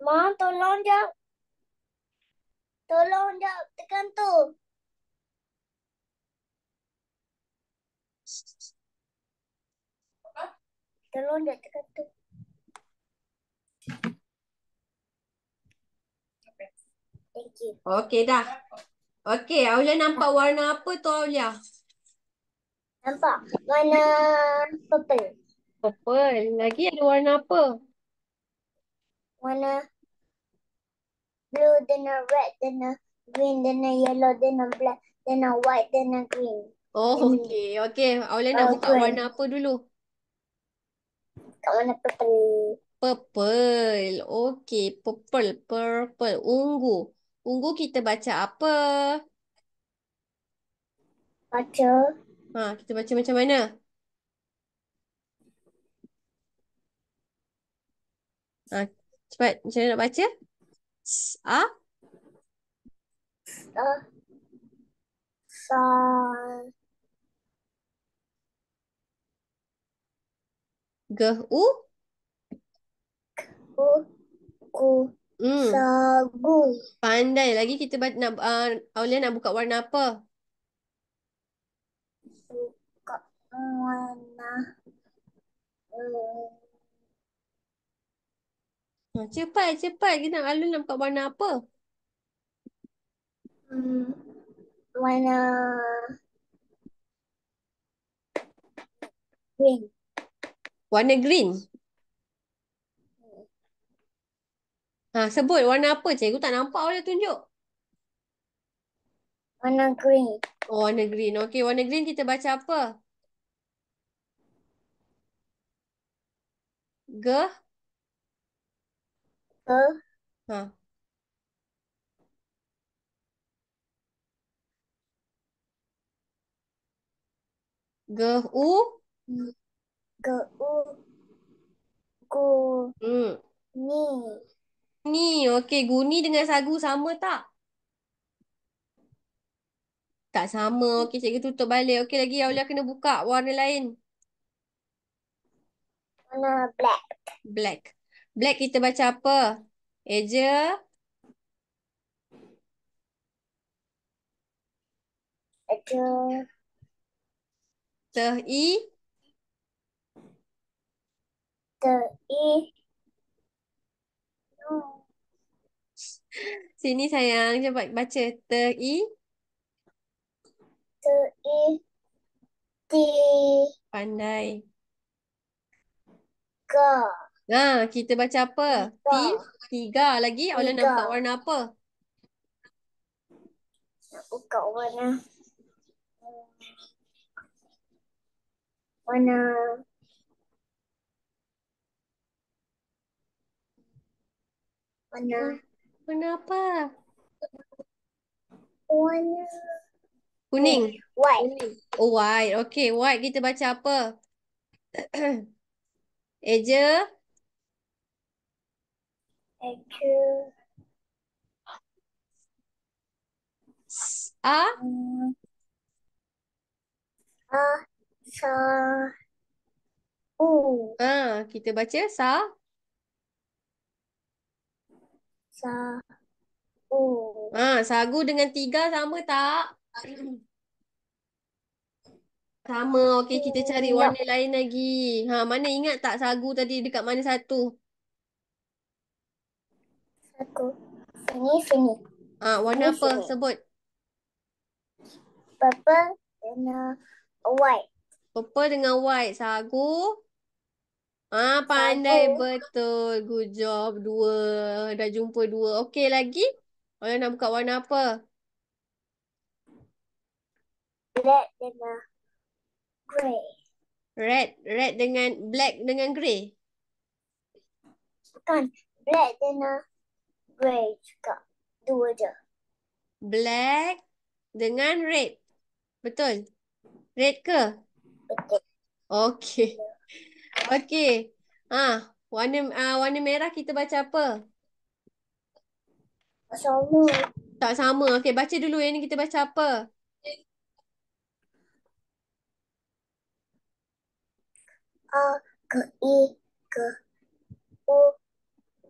Mom, tolong jap. Tolong jap tekan tu. Tolong jap tekan tu. Thank you. Okay dah. Okay, Aulia nampak warna apa tu Aulia? Nampak warna purple. Purple. Lagi ada warna apa? warna blue then a red then a green then a yellow then a black then a white then a green. Oh okey okey awalnya nak oh, buka warna apa dulu? Warna purple. Purple. Okey purple purple ungu. Ungu kita baca apa? Baca. Ha kita baca macam mana? Ha Cepat, macam mana nak baca? Sa. Sa. Sa. G U. U. U. Hmm. Sagu. Pandai lagi kita nak uh, Aulia nak buka warna apa? Buka warna. Eh, Ah, cepat, cepat. Kita nak alun nak buka warna apa? Hmm, warna... Green. Warna green? Ha, sebut warna apa cikgu? Tak nampak boleh tunjuk. Warna green. Oh, warna green. Okey, warna green kita baca apa? Gah? Ha. Ge u ge u gu hmm. ni ni guni dengan sagu sama tak tak sama okey cikgu tutup balik okey lagi aula kena buka warna lain warna black black Black kita baca apa? Eja. Eja. Teh i. Teh i. Sini sayang, cepat baca. Teh i. Teh i. Ti. Pandai. Go. Ha, kita baca apa? Tiga. Tiga lagi. Tiga. Awak nampak warna apa? Nak buka warna. Warna. Warna. Warna apa? Warna. Kuning? White. Oh, white. Okay, white kita baca apa? Eja? Eja? Thank you. Ah, ah Sa. U. Uh, kita baca sa. Sa. oh. Ah, sagu dengan tiga sama tak? Sama. Okey, kita cari warna lain lagi. Ha, mana ingat tak sagu tadi dekat mana satu? Aku. Seni, sini Ah, uh, warna apa seni. sebut? Purple dengan white. Purple dengan white. Sagu. Ah, pandai Sagu. betul. Good job. Dua. Dah jumpa dua. Okey lagi. Awak nak buka warna apa? Black dengan grey. Red, red dengan black dengan grey. Bukan. Black dengan grey juga. Dua je. Black dengan red. Betul? Red ke? Betul. Okay. Ya. Okay. Ah, ha, warna ah uh, warna merah kita baca apa? Tak sama. Tak sama. Okay, baca dulu yang ni kita baca apa? A ke I ke U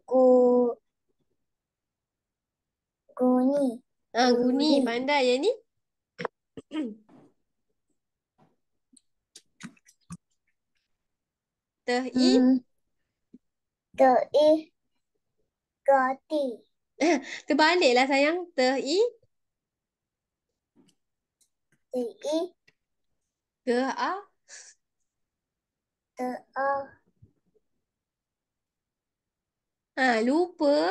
ku Guni. Ah, guni. guni. Pandai yang ni. Te-i. Mm. Te-i. Goti. Eh, Terbaliklah sayang. Te-i. Te-i. Ke-a. Te-a. Ha, lupa.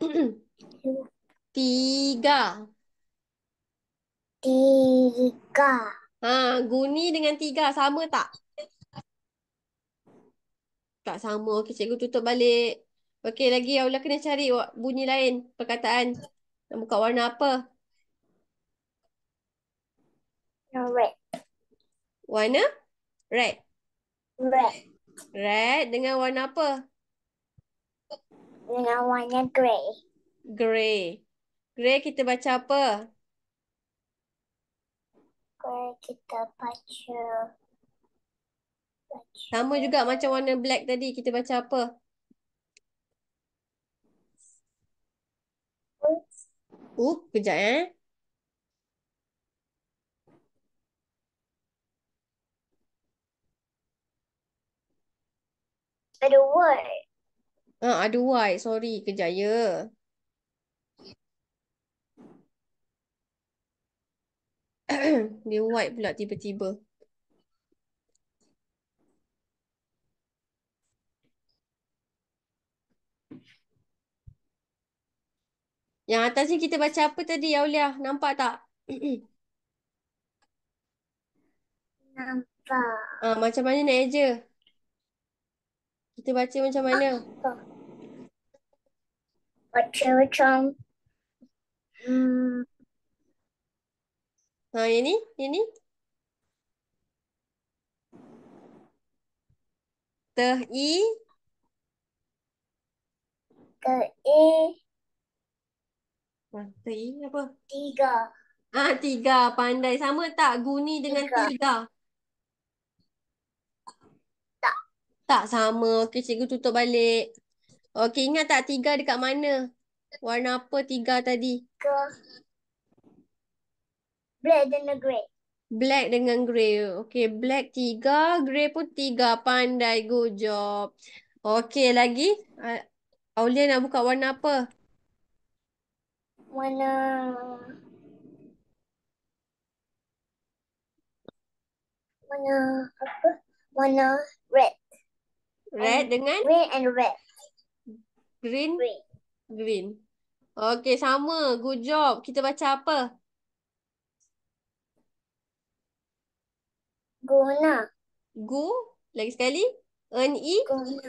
Tiga. Tiga. Ha, guni dengan tiga sama tak? Tak sama. Okey, cikgu tutup balik. Okey, lagi Aula kena cari bunyi lain perkataan. Nak buka warna apa? Red. Warna? Red. Red. Red dengan warna apa? Dengan warna grey. Grey. Grey kita baca apa? Grey kita baca. baca. Sama juga macam warna black tadi kita baca apa? Oop, uh, kejap eh. Ada white. Ah, ada white. Sorry, kejap ya. Dia white pula tiba-tiba. Yang atas ni kita baca apa tadi Aulia Nampak tak? Nampak. Ah, macam mana nak eja? Kita baca macam mana? Baca macam... Hmm, Ha, yang ni? Yang ni? Te-i? Te-i? Ha, Te-i apa? Tiga. Ah ha, tiga. Pandai. Sama tak guni dengan tiga? tiga? Tak. Tak sama. Okey, cikgu tutup balik. Okey, ingat tak tiga dekat mana? Warna apa tiga tadi? Tiga. Black dengan grey. Black dengan grey. Okay, black tiga, grey pun tiga. Pandai, good job. Okay, lagi. Uh, Aulia nak buka warna apa? Warna... Warna apa? Warna red. Red and dengan? Green and red. Green? Green. Green. Okay, sama. Good job. Kita baca apa? Apa? Guna. Gu, lagi sekali. En i. E. Guna.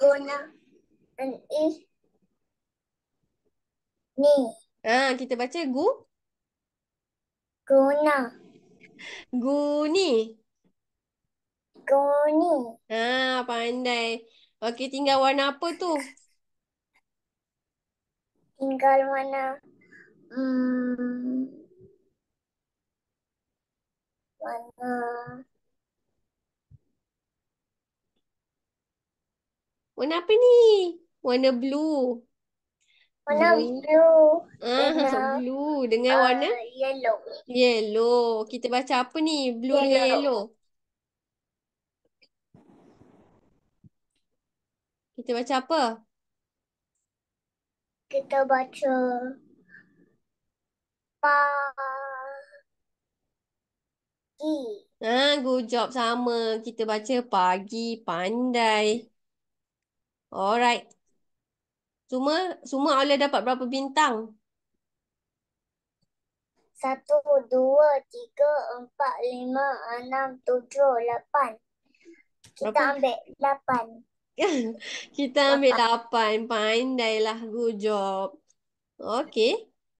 Guna. En i. E. Ni. Ah, kita baca gu. Guna. Guni. Guni. Ah, pandai. Okey, tinggal warna apa tu? Tinggal warna... Hmm, warna... Warna apa ni? Warna blue. Warna blue. Ah, warna blue dengan uh, warna yellow. Yellow. Kita baca apa ni? Blue yellow. dengan yellow. Kita baca apa? Kita baca ah, pa Ah, good job sama. Kita baca pagi, pandai. Alright. Semua semua Aulia dapat berapa bintang? Satu, dua, tiga, empat, lima, enam, tujuh, lapan. Kita berapa? ambil lapan. Kita ambil lapan. Pandailah. Good job. Okay.